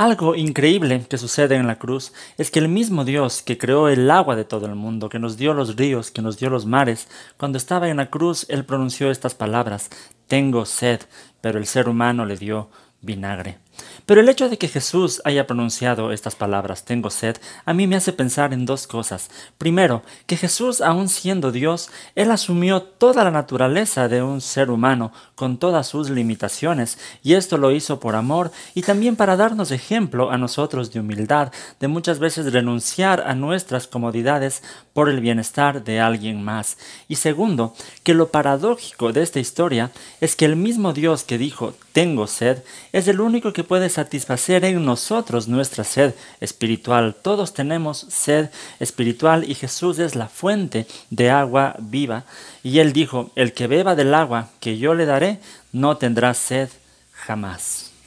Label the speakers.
Speaker 1: Algo increíble que sucede en la cruz es que el mismo Dios que creó el agua de todo el mundo, que nos dio los ríos, que nos dio los mares, cuando estaba en la cruz, Él pronunció estas palabras, tengo sed, pero el ser humano le dio vinagre. Pero el hecho de que Jesús haya pronunciado estas palabras, tengo sed, a mí me hace pensar en dos cosas. Primero, que Jesús, aun siendo Dios, él asumió toda la naturaleza de un ser humano, con todas sus limitaciones, y esto lo hizo por amor y también para darnos ejemplo a nosotros de humildad, de muchas veces renunciar a nuestras comodidades por el bienestar de alguien más. Y segundo, que lo paradójico de esta historia es que el mismo Dios que dijo, tengo sed, es el único que puede satisfacer en nosotros nuestra sed espiritual. Todos tenemos sed espiritual y Jesús es la fuente de agua viva. Y él dijo, el que beba del agua que yo le daré, no tendrá sed jamás.